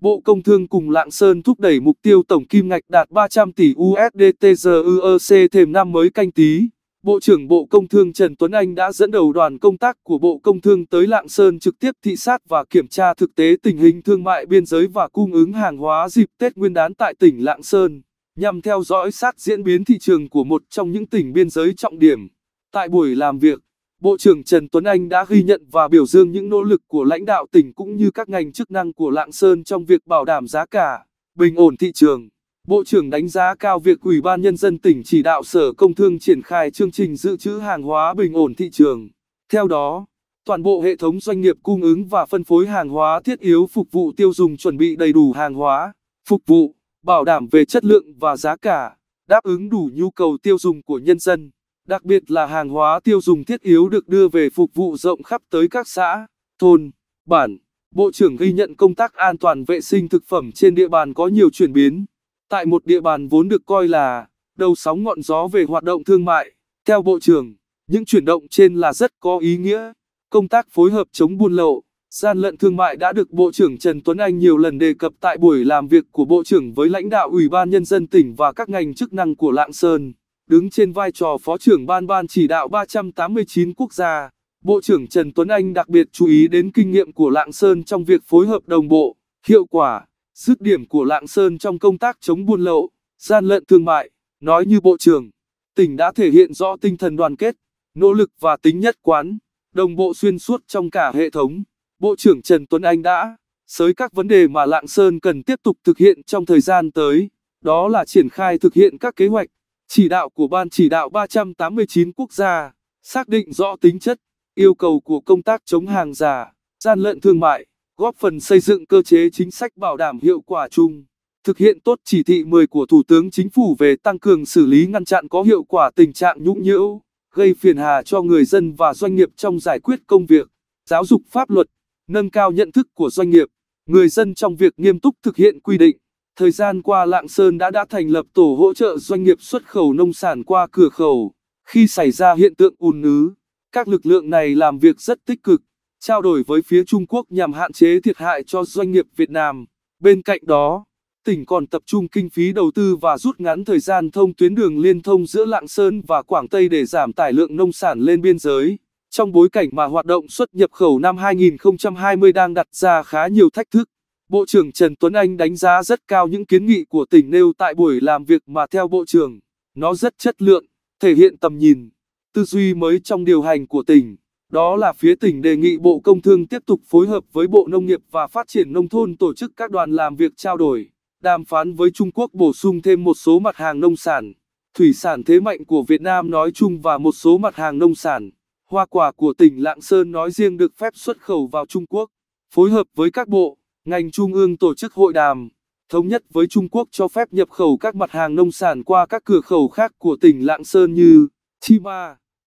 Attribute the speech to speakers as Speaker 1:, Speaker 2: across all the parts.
Speaker 1: Bộ Công Thương cùng Lạng Sơn thúc đẩy mục tiêu tổng kim ngạch đạt 300 tỷ USD USDTGUEC thêm năm mới canh tí. Bộ trưởng Bộ Công Thương Trần Tuấn Anh đã dẫn đầu đoàn công tác của Bộ Công Thương tới Lạng Sơn trực tiếp thị sát và kiểm tra thực tế tình hình thương mại biên giới và cung ứng hàng hóa dịp Tết Nguyên đán tại tỉnh Lạng Sơn, nhằm theo dõi sát diễn biến thị trường của một trong những tỉnh biên giới trọng điểm. Tại buổi làm việc, Bộ trưởng Trần Tuấn Anh đã ghi nhận và biểu dương những nỗ lực của lãnh đạo tỉnh cũng như các ngành chức năng của Lạng Sơn trong việc bảo đảm giá cả, bình ổn thị trường. Bộ trưởng đánh giá cao việc Ủy ban Nhân dân tỉnh chỉ đạo Sở Công Thương triển khai chương trình dự trữ hàng hóa bình ổn thị trường. Theo đó, toàn bộ hệ thống doanh nghiệp cung ứng và phân phối hàng hóa thiết yếu phục vụ tiêu dùng chuẩn bị đầy đủ hàng hóa, phục vụ, bảo đảm về chất lượng và giá cả, đáp ứng đủ nhu cầu tiêu dùng của nhân dân đặc biệt là hàng hóa tiêu dùng thiết yếu được đưa về phục vụ rộng khắp tới các xã, thôn, bản. Bộ trưởng ghi nhận công tác an toàn vệ sinh thực phẩm trên địa bàn có nhiều chuyển biến. Tại một địa bàn vốn được coi là đầu sóng ngọn gió về hoạt động thương mại, theo Bộ trưởng, những chuyển động trên là rất có ý nghĩa. Công tác phối hợp chống buôn lậu, gian lận thương mại đã được Bộ trưởng Trần Tuấn Anh nhiều lần đề cập tại buổi làm việc của Bộ trưởng với lãnh đạo Ủy ban Nhân dân tỉnh và các ngành chức năng của Lạng Sơn. Đứng trên vai trò Phó trưởng Ban Ban chỉ đạo 389 quốc gia, Bộ trưởng Trần Tuấn Anh đặc biệt chú ý đến kinh nghiệm của Lạng Sơn trong việc phối hợp đồng bộ, hiệu quả, dứt điểm của Lạng Sơn trong công tác chống buôn lậu, gian lận thương mại. Nói như Bộ trưởng, tỉnh đã thể hiện rõ tinh thần đoàn kết, nỗ lực và tính nhất quán, đồng bộ xuyên suốt trong cả hệ thống. Bộ trưởng Trần Tuấn Anh đã sới các vấn đề mà Lạng Sơn cần tiếp tục thực hiện trong thời gian tới, đó là triển khai thực hiện các kế hoạch chỉ đạo của Ban chỉ đạo 389 quốc gia, xác định rõ tính chất, yêu cầu của công tác chống hàng giả, gian lận thương mại, góp phần xây dựng cơ chế chính sách bảo đảm hiệu quả chung, thực hiện tốt chỉ thị 10 của Thủ tướng Chính phủ về tăng cường xử lý ngăn chặn có hiệu quả tình trạng nhũng nhiễu, gây phiền hà cho người dân và doanh nghiệp trong giải quyết công việc, giáo dục pháp luật, nâng cao nhận thức của doanh nghiệp, người dân trong việc nghiêm túc thực hiện quy định Thời gian qua Lạng Sơn đã đã thành lập tổ hỗ trợ doanh nghiệp xuất khẩu nông sản qua cửa khẩu. Khi xảy ra hiện tượng ùn ứ, các lực lượng này làm việc rất tích cực, trao đổi với phía Trung Quốc nhằm hạn chế thiệt hại cho doanh nghiệp Việt Nam. Bên cạnh đó, tỉnh còn tập trung kinh phí đầu tư và rút ngắn thời gian thông tuyến đường liên thông giữa Lạng Sơn và Quảng Tây để giảm tải lượng nông sản lên biên giới. Trong bối cảnh mà hoạt động xuất nhập khẩu năm 2020 đang đặt ra khá nhiều thách thức, Bộ trưởng Trần Tuấn Anh đánh giá rất cao những kiến nghị của tỉnh nêu tại buổi làm việc mà theo Bộ trưởng, nó rất chất lượng, thể hiện tầm nhìn, tư duy mới trong điều hành của tỉnh. Đó là phía tỉnh đề nghị Bộ Công Thương tiếp tục phối hợp với Bộ Nông nghiệp và Phát triển Nông thôn tổ chức các đoàn làm việc trao đổi, đàm phán với Trung Quốc bổ sung thêm một số mặt hàng nông sản, thủy sản thế mạnh của Việt Nam nói chung và một số mặt hàng nông sản, hoa quả của tỉnh Lạng Sơn nói riêng được phép xuất khẩu vào Trung Quốc, phối hợp với các bộ ngành trung ương tổ chức hội đàm, thống nhất với Trung Quốc cho phép nhập khẩu các mặt hàng nông sản qua các cửa khẩu khác của tỉnh Lạng Sơn như Chi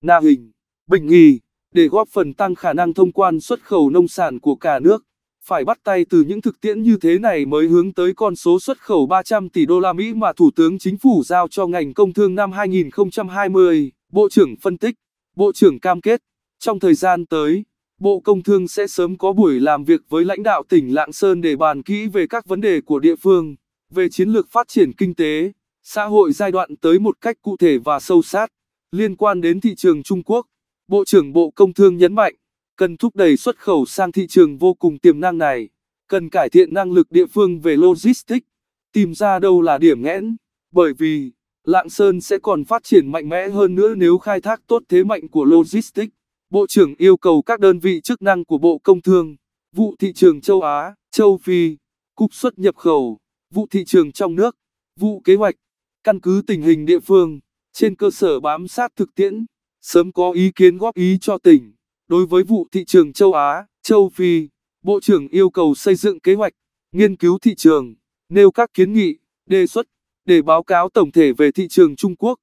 Speaker 1: Na Hình, Bình Nghì để góp phần tăng khả năng thông quan xuất khẩu nông sản của cả nước. Phải bắt tay từ những thực tiễn như thế này mới hướng tới con số xuất khẩu 300 tỷ đô la Mỹ mà Thủ tướng Chính phủ giao cho ngành công thương năm 2020, Bộ trưởng phân tích, Bộ trưởng cam kết, trong thời gian tới Bộ Công Thương sẽ sớm có buổi làm việc với lãnh đạo tỉnh Lạng Sơn để bàn kỹ về các vấn đề của địa phương, về chiến lược phát triển kinh tế, xã hội giai đoạn tới một cách cụ thể và sâu sát. Liên quan đến thị trường Trung Quốc, Bộ trưởng Bộ Công Thương nhấn mạnh, cần thúc đẩy xuất khẩu sang thị trường vô cùng tiềm năng này, cần cải thiện năng lực địa phương về logistics, tìm ra đâu là điểm nghẽn, bởi vì Lạng Sơn sẽ còn phát triển mạnh mẽ hơn nữa nếu khai thác tốt thế mạnh của logistics. Bộ trưởng yêu cầu các đơn vị chức năng của Bộ Công Thương, vụ thị trường châu Á, châu Phi, Cục xuất nhập khẩu, vụ thị trường trong nước, vụ kế hoạch, căn cứ tình hình địa phương, trên cơ sở bám sát thực tiễn, sớm có ý kiến góp ý cho tỉnh. Đối với vụ thị trường châu Á, châu Phi, Bộ trưởng yêu cầu xây dựng kế hoạch, nghiên cứu thị trường, nêu các kiến nghị, đề xuất, để báo cáo tổng thể về thị trường Trung Quốc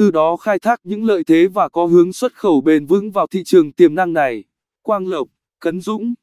Speaker 1: từ đó khai thác những lợi thế và có hướng xuất khẩu bền vững vào thị trường tiềm năng này. Quang Lộc, Cấn Dũng